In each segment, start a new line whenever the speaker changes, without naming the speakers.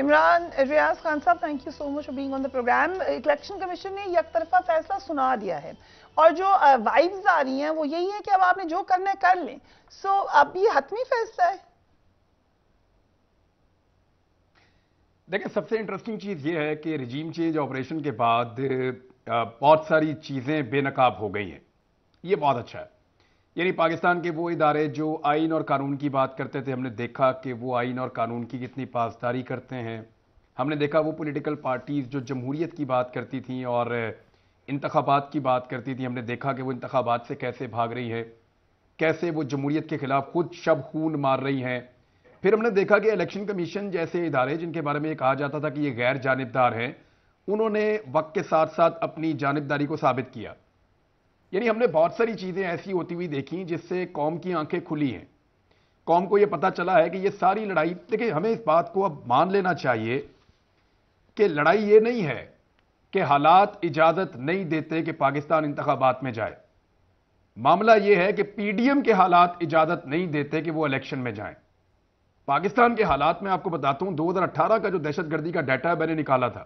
Imran Riyaz Khan sahab thank you so much for being on the program election commission ने एक तरफा फैसला सुना दिया है और जो वाइब्स आ रही हैं वो यही है कि अब आपने जो करना है कर लें सो so, अब ये हतमी फैसला है
देखिए सबसे इंटरेस्टिंग चीज़ ये है कि रिजीम चेंज ऑपरेशन के बाद बहुत सारी चीज़ें बेनकाब हो गई हैं ये बहुत अच्छा है यानी पाकिस्तान के वो इदारे जो आइन और कानून की बात करते थे हमने देखा कि वो आइन और कानून की कितनी पासदारी करते हैं हमने देखा वो पॉलिटिकल पार्टीज़ जो जमहूरीत की बात करती थी और इंतबात की बात करती थी हमने देखा कि वो इंतबात से कैसे भाग रही है कैसे वो जमहूरीत के ख़िलाफ़ खुद शब खून मार रही हैं फिर हमने देखा कि इलेक्शन कमीशन जैसे इदारे जिनके बारे में ये कहा जाता था कि ये गैर जानबदार हैं उन्होंने वक्त के साथ साथ अपनी जानबदारी को साबित किया यानी हमने बहुत सारी चीज़ें ऐसी होती हुई देखी जिससे कौम की आंखें खुली हैं कौम को यह पता चला है कि यह सारी लड़ाई देखिए हमें इस बात को अब मान लेना चाहिए कि लड़ाई यह नहीं है कि हालात इजाज़त नहीं देते कि पाकिस्तान इंतबात में जाए मामला यह है कि पीडीएम के हालात इजाज़त नहीं देते कि वह इलेक्शन में जाए पाकिस्तान के हालात में आपको बताता हूं 2018 का जो दहशतगर्दी का डाटा है मैंने निकाला था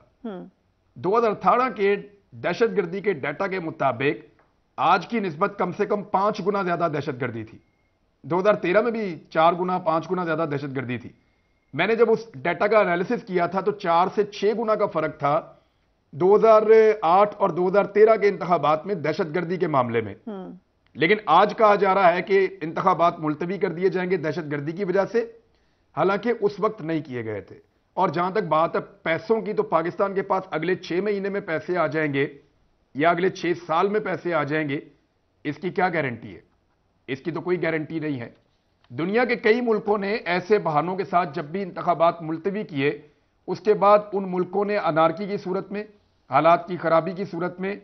2018 हम्म। के दहशतगर्दी के डाटा के मुताबिक आज की नस्बत कम से कम पांच गुना ज्यादा दहशतगर्दी थी 2013 में भी चार गुना पांच गुना ज्यादा दहशतगर्दी थी मैंने जब उस डाटा का एनालिसिस किया था तो चार से छह गुना का फर्क था 2008 और 2013 के इंतबात में दहशतगर्दी के मामले में
हम्म।
लेकिन आज कहा जा रहा है कि इंतबात मुलतवी कर दिए जाएंगे दहशतगर्दी की वजह से हालांकि उस वक्त नहीं किए गए थे और जहां तक बात है पैसों की तो पाकिस्तान के पास अगले छह महीने में पैसे आ जाएंगे या अगले छह साल में पैसे आ जाएंगे इसकी क्या गारंटी है इसकी तो कोई गारंटी नहीं है दुनिया के कई मुल्कों ने ऐसे बहानों के साथ जब भी इंतबात मुलतवी किए उसके बाद उन मुल्कों ने अनारकी की सूरत में हालात की खराबी की सूरत में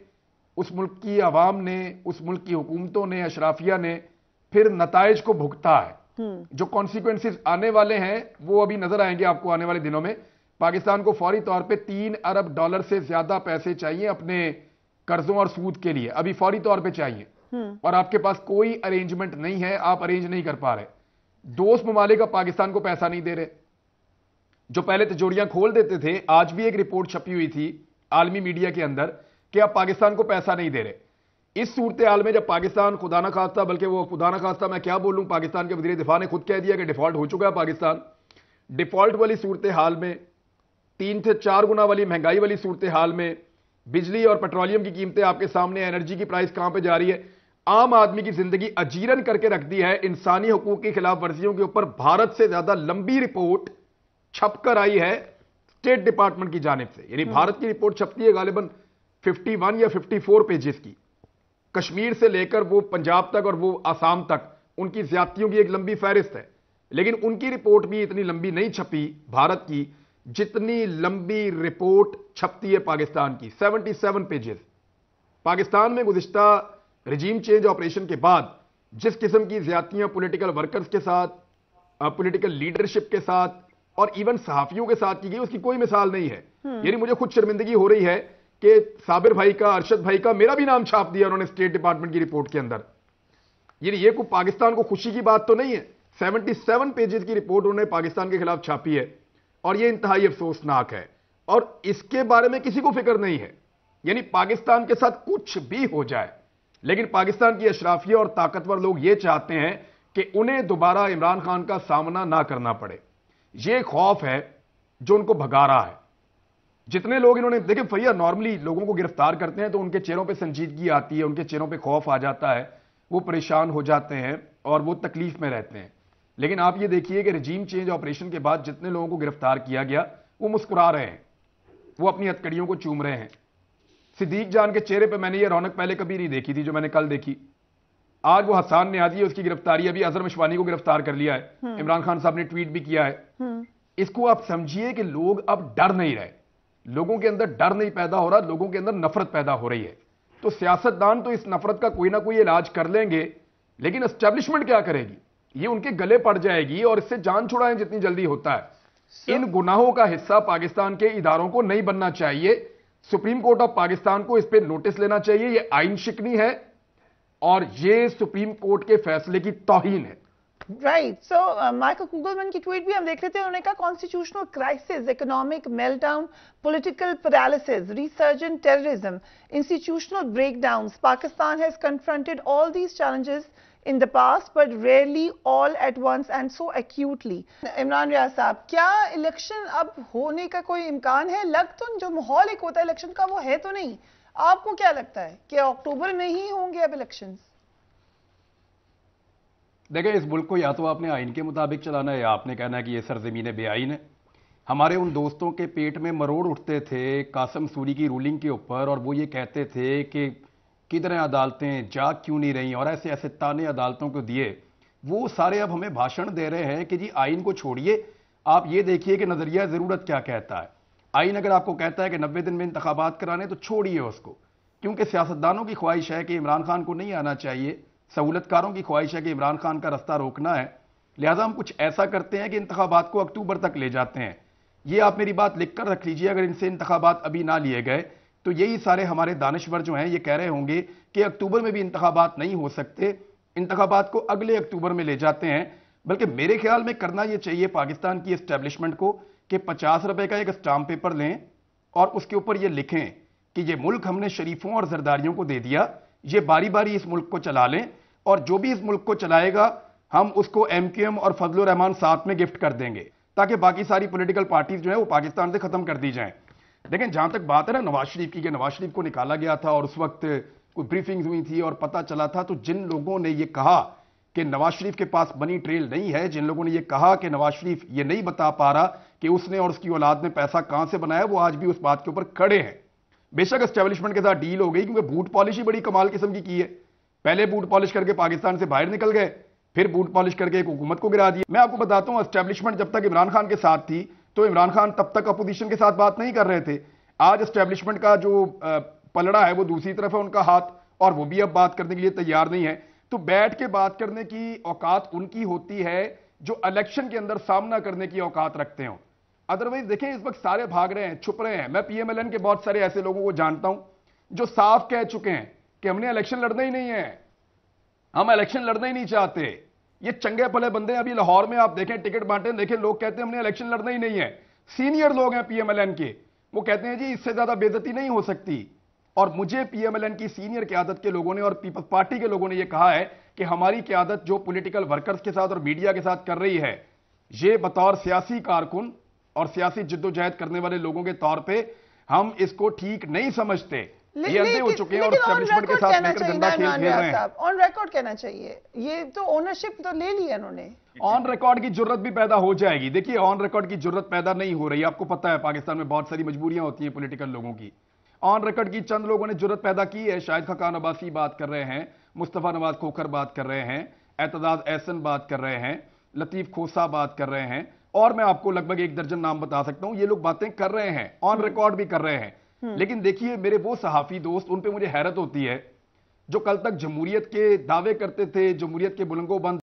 उस मुल्क की आवाम ने उस मुल्क की हुकूमतों ने अशराफिया ने फिर नतज को भुगता है हम्म। जो कॉन्सिक्वेंसिस आने वाले हैं वो अभी नजर आएंगे आपको आने वाले दिनों में पाकिस्तान को फौरी तौर पर तीन अरब डॉलर से ज्यादा पैसे चाहिए अपने कर्जों और सूद के लिए अभी फौरी तौर पे चाहिए हम्म। और आपके पास कोई अरेंजमेंट नहीं है आप अरेंज नहीं कर पा रहे दोस्त ममालिक पाकिस्तान को पैसा नहीं दे रहे जो पहले तिजोड़ियां खोल देते थे आज भी एक रिपोर्ट छपी हुई थी आलमी मीडिया के अंदर कि आप पाकिस्तान को पैसा नहीं दे रहे इस सूरत हाल में जब पाकिस्तान खुदा ना खास्ता बल्कि वो खुदा ना खास्ता मैं क्या बोलूं पाकिस्तान के वजी दिफा ने खुद कह दिया कि डिफॉल्ट हो चुका है पाकिस्तान डिफॉल्ट वाली सूरत हाल में तीन से चार गुना वाली महंगाई वाली सूरत हाल में बिजली और पेट्रोलियम की कीमतें आपके सामने एनर्जी की प्राइस कहां पे जा रही है आम आदमी की जिंदगी अजीरन करके रख दी है इंसानी हकूक की खिलाफ वर्जियों के ऊपर भारत से ज्यादा लंबी रिपोर्ट छपकर आई है स्टेट डिपार्टमेंट की जानब से यानी हम्म। भारत की रिपोर्ट छपती है गालिबन 51 या 54 पेजेस की कश्मीर से लेकर वो पंजाब तक और वो आसाम तक उनकी ज्यादतियों की एक लंबी फहरिस्त है लेकिन उनकी रिपोर्ट भी इतनी लंबी नहीं छपी भारत की जितनी लंबी रिपोर्ट छपती है पाकिस्तान की 77 पेजेस पाकिस्तान में गुजश्ता रिजीम चेंज ऑपरेशन के बाद जिस किस्म की ज्यादतियां पोलिटिकल वर्कर्स के साथ पोलिटिकल लीडरशिप के साथ और इवन सहाफियों के साथ की गई उसकी कोई मिसाल नहीं है हम्म। यानी मुझे खुद शर्मिंदगी हो रही है कि साबिर भाई का अरशद भाई का मेरा भी नाम छाप दिया उन्होंने स्टेट डिपार्टमेंट की रिपोर्ट के अंदर यानी ये को पाकिस्तान को खुशी की बात तो नहीं है 77 पेजेस की रिपोर्ट उन्होंने पाकिस्तान के खिलाफ छापी है और यह इंतहाई अफसोसनाक है और इसके बारे में किसी को फिक्र नहीं है यानी पाकिस्तान के साथ कुछ भी हो जाए लेकिन पाकिस्तान की अशराफिया और ताकतवर लोग यह चाहते हैं कि उन्हें दोबारा इमरान खान का सामना ना करना पड़े यह खौफ है जो उनको भगा रहा है जितने लोग इन्होंने देखिए फैया नॉर्मली लोगों को गिरफ्तार करते हैं तो उनके चेहरों पर संजीदगी आती है उनके चेहरों पर खौफ आ जाता है वो परेशान हो जाते हैं और वो तकलीफ में रहते हैं लेकिन आप ये देखिए कि रजीम चेंज ऑपरेशन के बाद जितने लोगों को गिरफ्तार किया गया वो मुस्कुरा रहे हैं वो अपनी हथकड़ियों को चूम रहे हैं सिद्दीक जान के चेहरे पर मैंने ये रौनक पहले कभी नहीं देखी थी जो मैंने कल देखी आज वो हसान न्याजी उसकी गिरफ्तारी अभी अजहर मिशवानी को गिरफ्तार कर लिया है हम्म। इमरान खान साहब ने ट्वीट भी किया है हम्म। इसको आप समझिए कि लोग अब डर नहीं रहे लोगों के अंदर डर नहीं पैदा हो रहा लोगों के अंदर नफरत पैदा हो रही है तो सियासतदान तो इस नफरत का कोई ना कोई इलाज कर लेंगे लेकिन एस्टेब्लिशमेंट क्या करेगी ये उनके गले पड़ जाएगी और इससे जान छुड़ाएं जितनी जल्दी होता है Sir. इन गुनाहों का हिस्सा पाकिस्तान के इदारों को नहीं बनना चाहिए सुप्रीम कोर्ट ऑफ पाकिस्तान को इस पर नोटिस लेना चाहिए यह आइन शिकनी है और यह सुप्रीम कोर्ट के फैसले की तोहीन है
राइट सो माइकल कुगलमैन की ट्वीट भी हम देख लेते हैं उन्होंने कहा constitutional crisis economic meltdown political paralysis resurgent terrorism institutional breakdown Pakistan has confronted all these challenges in the past but rarely all at once and so acutely Imran Riyaz sahab क्या इलेक्शन अब होने का कोई इम्कान है लग तो जो माहौल एक होता है इलेक्शन का वो है तो नहीं आपको क्या लगता है कि अक्टूबर में ही होंगे अब इलेक्शंस
देखिए इस मुल्क को या तो आपने आइन के मुताबिक चलाना है या आपने कहना है कि ये सरजमीन बेआइन है हमारे उन दोस्तों के पेट में मरोड़ उठते थे कासम सूरी की रूलिंग के ऊपर और वो ये कहते थे कि किधर अदालतें जाग क्यों नहीं रहीं और ऐसे ऐसे ताने अदालतों को दिए वो सारे अब हमें भाषण दे रहे हैं कि जी आइन को छोड़िए आप ये देखिए कि नज़रिया ज़रूरत क्या कहता है आइन अगर आपको कहता है कि नब्बे दिन में इंतबात कराने तो छोड़िए उसको क्योंकि सियासतदानों की ख्वाहिश है कि इमरान खान को नहीं आना चाहिए सहूलतकारों की ख्वाहिश है कि इमरान खान का रास्ता रोकना है लिहाजा हम कुछ ऐसा करते हैं कि इंतबात को अक्टूबर तक ले जाते हैं ये आप मेरी बात लिख कर रख लीजिए अगर इनसे इंतबात अभी ना लिए गए तो यही सारे हमारे दानश्वर जो हैं ये कह रहे होंगे कि अक्टूबर में भी इंतबात नहीं हो सकते इंतबात को अगले अक्टूबर में ले जाते हैं बल्कि मेरे ख्याल में करना यह चाहिए पाकिस्तान की इस्टेब्लिशमेंट को कि पचास रुपए का एक स्टाम्प पेपर लें और उसके ऊपर यह लिखें कि यह मुल्क हमने शरीफों और जरदारियों को दे दिया ये बारी बारी इस मुल्क को चला लें और जो भी इस मुल्क को चलाएगा हम उसको एम और फजल रहमान साथ में गिफ्ट कर देंगे ताकि बाकी सारी पोलिटिकल पार्टीज जो है वो पाकिस्तान से खत्म कर दी जाएं लेकिन जहां तक बात है ना नवाज शरीफ की कि नवाज शरीफ को निकाला गया था और उस वक्त कुछ ब्रीफिंग्स हुई थी और पता चला था तो जिन लोगों ने यह कहा कि नवाज शरीफ के पास बनी ट्रेल नहीं है जिन लोगों ने यह कहा कि नवाज शरीफ यह नहीं बता पा रहा कि उसने और उसकी औलाद ने पैसा कहां से बनाया वो आज भी उस बात के ऊपर खड़े हैं बेशक एस्टेब्लिशमेंट के साथ डील हो गई क्योंकि बूट पॉलिश ही बड़ी कमाल किस्म की की है पहले बूट पॉलिश करके पाकिस्तान से बाहर निकल गए फिर बूट पॉलिश करके एक हुकूमत को गिरा दिया मैं आपको बताता हूं एस्टैब्लिशमेंट जब तक इमरान खान के साथ थी तो इमरान खान तब तक अपोजिशन के साथ बात नहीं कर रहे थे आज एस्टैब्लिशमेंट का जो पलड़ा है वो दूसरी तरफ है उनका हाथ और वो भी अब बात करने के लिए तैयार नहीं है तो बैठ के बात करने की औकात उनकी होती है जो इलेक्शन के अंदर सामना करने की औकात रखते हो अदरवाइज देखें इस वक्त सारे भाग रहे हैं छुप रहे हैं मैं पीएमएलएन के बहुत सारे ऐसे लोगों को जानता हूं जो साफ कह चुके हैं कि हमने इलेक्शन लड़ना ही नहीं है हम इलेक्शन लड़ना ही नहीं चाहते ये चंगे भले बंदे अभी लाहौर में आप देखें टिकट बांटे देखें लोग कहते हैं हमने इलेक्शन लड़ना ही नहीं है सीनियर लोग हैं पीएमएलएन के वो कहते हैं जी इससे ज्यादा बेजती नहीं हो सकती और मुझे पीएमएलएन की सीनियर क्यादत के लोगों ने और पीपल्स पार्टी के लोगों ने यह कहा है कि हमारी क्यादत जो पोलिटिकल वर्कर्स के साथ और मीडिया के साथ कर रही है ये बतौर सियासी कारकुन और सियासी जिद्दोजहद करने वाले लोगों के तौर पर हम इसको ठीक नहीं समझते हो चुके हैं और स्टैब्लिशमेंट के साथ मिलकर गंदा
ऑन रिकॉर्ड कहना चाहिए ये तो ओनरशिप तो ले लिया है उन्होंने
ऑन रिकॉर्ड की जरूरत भी पैदा हो जाएगी देखिए ऑन रिकॉर्ड की जरूरत पैदा नहीं हो रही आपको पता है पाकिस्तान में बहुत सारी मजबूरियां होती हैं पॉलिटिकल लोगों की ऑन रिकॉर्ड की चंद लोगों ने जरूरत पैदा की है शायद खकान अब्बासी बात कर रहे हैं मुस्तफ़ा नवाज खोखर बात कर रहे हैं एतदाद एहसन बात कर रहे हैं लतीफ़ खोसा बात कर रहे हैं और मैं आपको लगभग एक दर्जन नाम बता सकता हूं ये लोग बातें कर रहे हैं ऑन रिकॉर्ड भी कर रहे हैं हम्म। लेकिन देखिए मेरे वो सहाफ़ी दोस्त उन पर मुझे हैरत होती है जो कल तक जमहूरियत के दावे करते थे जमहूरियत के बुलंगो बंद